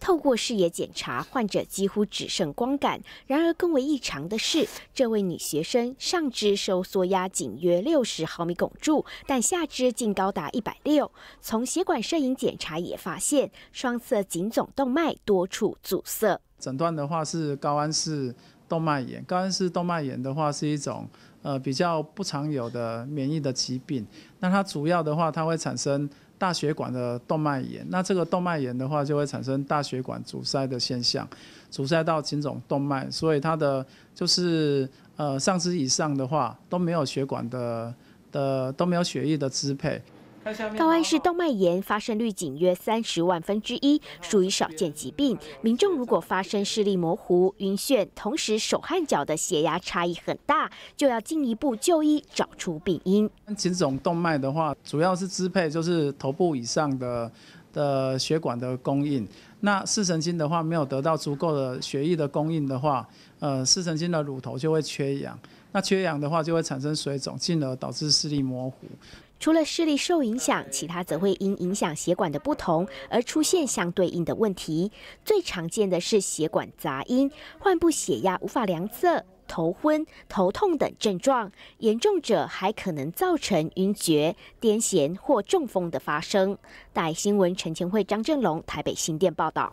透过视野检查，患者几乎只剩光感。然而，更为异常的是，这位女学生上肢收缩压仅约六十毫米汞柱，但下肢竟高达一百六。从血管摄影检查也发现，双侧颈总动脉多处阻塞。诊断的话是高安氏。动脉炎，高恩氏动脉炎的话是一种，呃，比较不常有的免疫的疾病。那它主要的话，它会产生大血管的动脉炎。那这个动脉炎的话，就会产生大血管阻塞的现象，阻塞到几种动脉，所以它的就是呃，上肢以上的话都没有血管的的都没有血液的支配。高安市动脉炎发生率仅约三十万分之一，属于少见疾病。民众如果发生视力模糊、晕眩，同时手汗脚的血压差异很大，就要进一步就医找出病因。其实这种动脉的话，主要是支配就是头部以上的。的血管的供应，那视神经的话没有得到足够的血液的供应的话，呃，视神经的乳头就会缺氧，那缺氧的话就会产生水肿，进而导致视力模糊。除了视力受影响，其他则会因影响血管的不同而出现相对应的问题。最常见的是血管杂音，患部血压无法量测。头昏、头痛等症状，严重者还可能造成晕厥、癫痫或中风的发生。待新闻陈前会张振龙，台北新店报道。